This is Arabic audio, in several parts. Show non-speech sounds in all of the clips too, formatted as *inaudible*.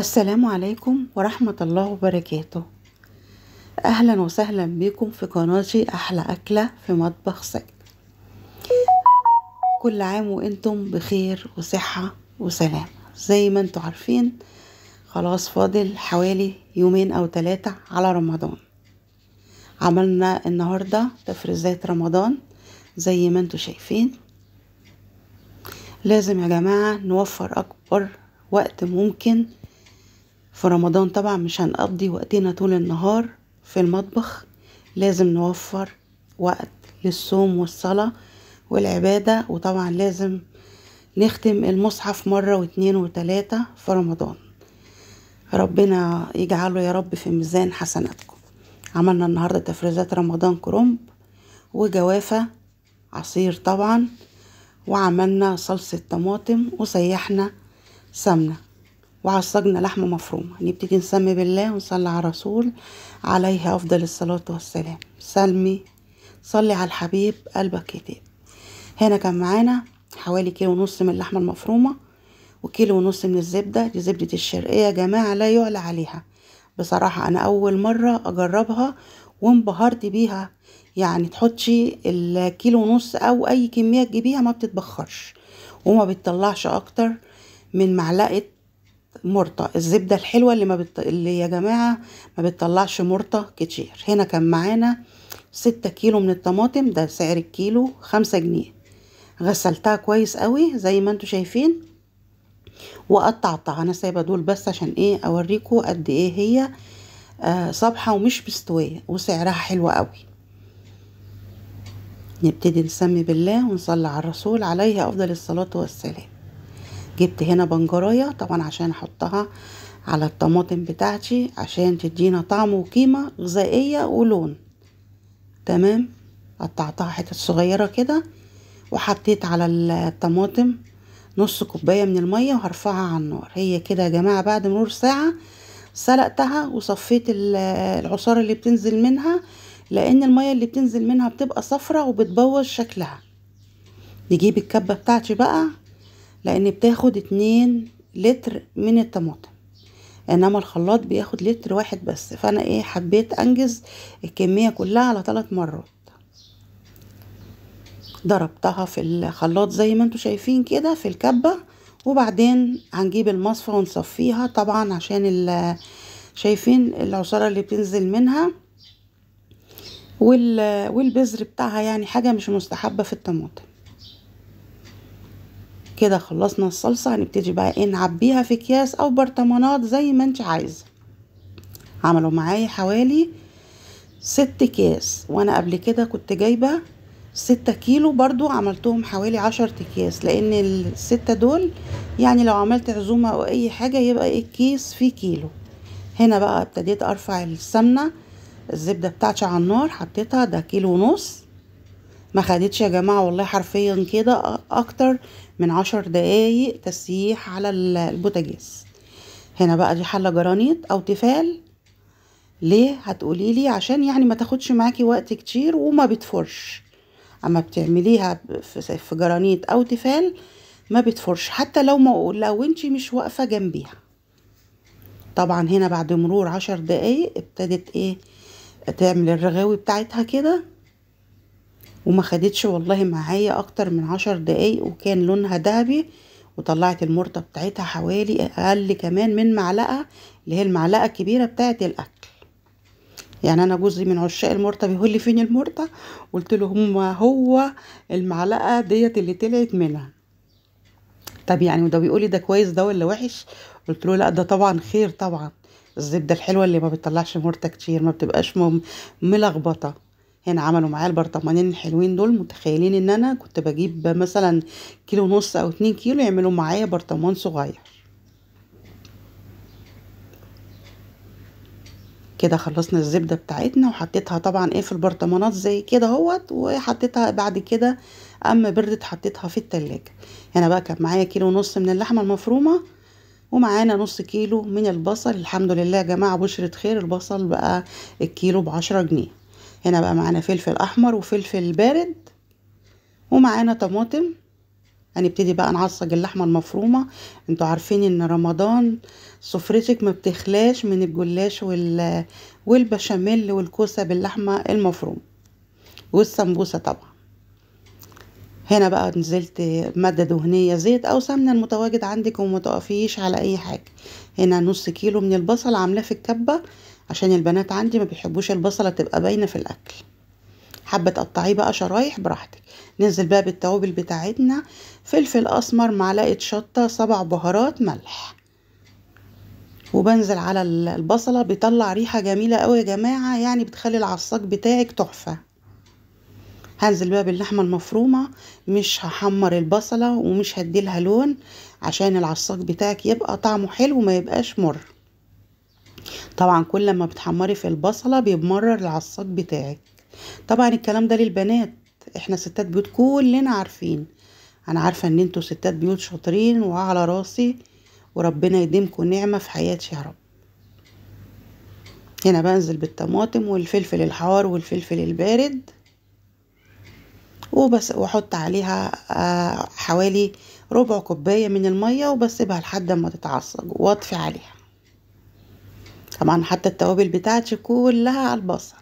السلام عليكم ورحمة الله وبركاته أهلا وسهلا بكم في قناتي أحلى أكلة في مطبخ سجد كل عام وإنتم بخير وصحة وسلام زي ما انتم عارفين خلاص فاضل حوالي يومين أو ثلاثة على رمضان عملنا النهاردة تفريزات رمضان زي ما انتم شايفين لازم يا جماعة نوفر أكبر وقت ممكن في رمضان طبعا مش هنقضي وقتنا طول النهار في المطبخ لازم نوفر وقت للصوم والصلاة والعبادة وطبعا لازم نختم المصحف مرة واثنين وثلاثة في رمضان ربنا يجعله يا رب في ميزان حسناتكم عملنا النهاردة تفريزات رمضان كرومب وجوافة عصير طبعا وعملنا صلصة طماطم وسيحنا سمنه وعصجنا لحمة مفرومة نبتدي يعني نسمي بالله ونصلي على الرسول عليه أفضل الصلاة والسلام سلمي صلي على الحبيب قلبك يطيب هنا كان معانا حوالي كيلو ونص من اللحمة المفرومة وكيلو ونص من الزبدة دي زبدة الشرقية يا جماعة لا يعلى عليها بصراحة أنا أول مرة أجربها وانبهرت بيها يعني تحطي الكيلو ونص أو أي كمية تجيبيها ما بتتبخرش وما بتطلعش أكتر من معلقة مرطة الزبدة الحلوة اللي ما بت... اللي يا جماعة ما بتطلعش مرطة كتير هنا كان معانا ستة كيلو من الطماطم ده سعر الكيلو خمسة جنيه غسلتها كويس قوي زي ما انتوا شايفين وقطعتها انا سايبة دول بس عشان ايه اوريكم قد ايه هي آه، صبحة ومش مستوية وسعرها حلو قوي نبتدي نسمي بالله ونصلي على الرسول عليه افضل الصلاة والسلام جبت هنا بنجرايه طبعا عشان احطها على الطماطم بتاعتي عشان تدينا طعم وقيمه غذائيه ولون تمام قطعتها حتت صغيره كده وحطيت على الطماطم نص كوبايه من الميه وهرفعها على النار هي كده يا جماعه بعد مرور ساعه سلقتها وصفيت العصاره اللي بتنزل منها لان الميه اللي بتنزل منها بتبقى صفرة وبتبوظ شكلها نجيب الكبه بتاعتي بقى لان بتاخد اتنين لتر من الطماطم انما الخلاط بياخد لتر واحد بس فانا ايه حبيت انجز الكمية كلها على تلات مرات ضربتها في الخلاط زي ما انتم شايفين كده في الكبة وبعدين هنجيب المصفى ونصفيها طبعا عشان شايفين العصارة اللي بتنزل منها والبذر بتاعها يعني حاجة مش مستحبة في الطماطم كده خلصنا الصلصة هنبتدي بقى ايه نعبيها في اكياس او برطمانات زي ما انت عايزة عملوا معايا حوالي ست كياس وانا قبل كده كنت جايبة ستة كيلو برضو عملتهم حوالي عشر اكياس لان الستة دول يعني لو عملت عزومة او اي حاجة يبقى ايه كيس فيه كيلو هنا بقى ابتديت ارفع السمنة الزبدة بتاعتي على النار حطيتها ده كيلو ونص ما خدتش يا جماعة والله حرفيا كده اكتر من عشر دقايق تسييح على البوتاجاز هنا بقى دي حلة جرانيت او تفال ليه هتقولي لي عشان يعني ما تاخدش معاكي وقت كتير وما بتفرش اما بتعمليها في جرانيت او تفال ما بتفرش حتى لو ما لو انتي مش واقفه جنبيها طبعا هنا بعد مرور عشر دقايق ابتدت ايه تعمل الرغاوي بتاعتها كده وما خدتش والله معايا اكتر من عشر دقايق وكان لونها ذهبي وطلعت المرطة بتاعتها حوالي اقل كمان من معلقة اللي هي المعلقة الكبيرة بتاعت الاكل يعني انا جوزي من عشاق المرطة بيقول لي فين المرطة قلت له هما هو المعلقة ديت اللي طلعت منها طب يعني وده بيقول لي ده كويس ده ولا وحش قلت له لا ده طبعا خير طبعا الزبده الحلوه اللي ما بتطلعش مرطة كتير ما بتبقاش ملخبطه هنا عملوا معايا البرطمانين الحلوين دول متخيلين ان انا كنت بجيب مثلا كيلو ونص او اتنين كيلو يعملوا معايا برطمان صغير كده خلصنا الزبده بتاعتنا وحطيتها طبعا ايه في البرطمانات زي كده اهوت وحطيتها بعد كده اما بردت حطيتها في التلاجة هنا بقى كان معايا كيلو ونص من اللحمه المفرومه ومعانا نص كيلو من البصل الحمد لله يا جماعه بشره خير البصل بقى الكيلو بعشرة جنيه هنا بقى معانا فلفل احمر وفلفل بارد ومعانا طماطم هنبتدي بقى نعصج اللحمه المفرومه انتوا عارفين ان رمضان سفرتك ما بتخلاش من الجلاش وال والبشاميل والكوسه باللحمه المفرومه والسمبوسه طبعا هنا بقى نزلت ماده دهنيه زيت او سمنه المتواجد عندك ومتقفيش على اي حاجه هنا نص كيلو من البصل عاملاه في الكبه عشان البنات عندي ما بيحبوش البصلة تبقى باينة في الأكل حابة تقطعيه بقى شرايح براحتك ننزل بقى بالتوابل بتاعتنا فلفل أسمر معلقة شطة سبع بهارات ملح وبنزل على البصلة بيطلع ريحة جميلة قوي يا جماعة يعني بتخلي العصاك بتاعك تحفة هنزل بقى باللحمة المفرومة مش هحمر البصلة ومش هديلها لون عشان العصاك بتاعك يبقى طعمه حلو وما يبقاش مر طبعا كل ما بتحمري في البصله بيمرر العصاك بتاعك طبعا الكلام ده للبنات احنا ستات بيوت كلنا عارفين انا عارفه ان انتوا ستات بيوت شاطرين وعلى راسي وربنا يديمكم نعمه في حياتي يا رب هنا بنزل بالطماطم والفلفل الحار والفلفل البارد وبس واحط عليها آه، حوالي ربع كوبايه من الميه وبسيبها لحد ما تتعصج واطفي عليها طبعا حتى التوابل بتاعتي كلها على البصل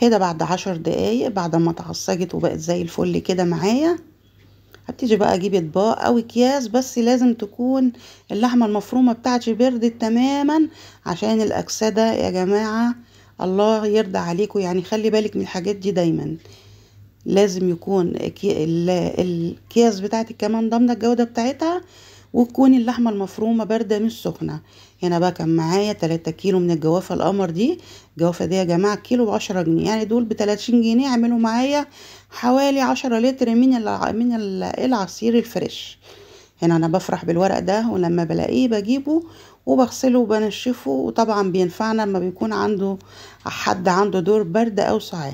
كده بعد عشر دقايق بعد ما تعصجت وبقت زي الفل كده معايا هبتدي بقى اجيب اطباق او اكياس بس لازم تكون اللحمه المفرومه بتاعتي بردت تماما عشان الاكسده يا جماعه الله يرضى عليكم يعني خلي بالك من الحاجات دي دايما لازم يكون الاكياس بتاعتك كمان ضامنه الجوده بتاعتها وتكون اللحمه المفرومه بارده مش سخنه هنا بقى كان معايا 3 كيلو من الجوافه القمر دي الجوافه دي يا جماعه كيلو ب 10 جنيه يعني دول ب 30 جنيه عملوا معايا حوالي 10 لتر من من العصير الفريش هنا انا بفرح بالورق ده ولما بلاقيه بجيبه وبغسله وبنشفه وطبعا بينفعنا لما بيكون عنده حد عنده دور برد او سعال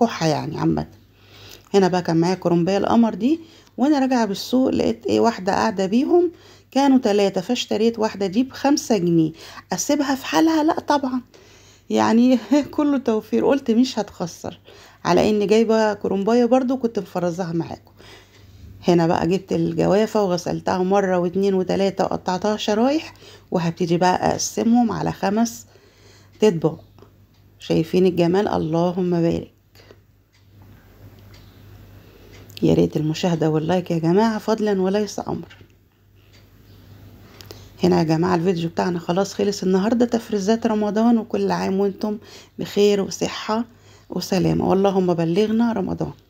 كحه يعني عامه هنا بقى كان معايا كرومبيه القمر دي وانا راجعه بالسوق لقيت ايه واحده قاعده بيهم كانوا تلاتة فاشتريت واحده دي بخمسة جنيه اسيبها في حالها لا طبعا يعني *laughs* كله توفير قلت مش هتخسر على اني جايبه كرومبايه برضو كنت مفرزاها معاكم هنا بقى جبت الجوافة وغسلتها مرة واتنين وتلاتة وقطعتها شرايح وهبتدي بقى أقسمهم على خمس تطبق شايفين الجمال اللهم بارك يا ريت المشاهدة واللايك يا جماعة فضلا وليس أمر هنا يا جماعة الفيديو بتاعنا خلاص خلص النهاردة تفريزات رمضان وكل عام وانتم بخير وصحة وسلامة واللهم بلغنا رمضان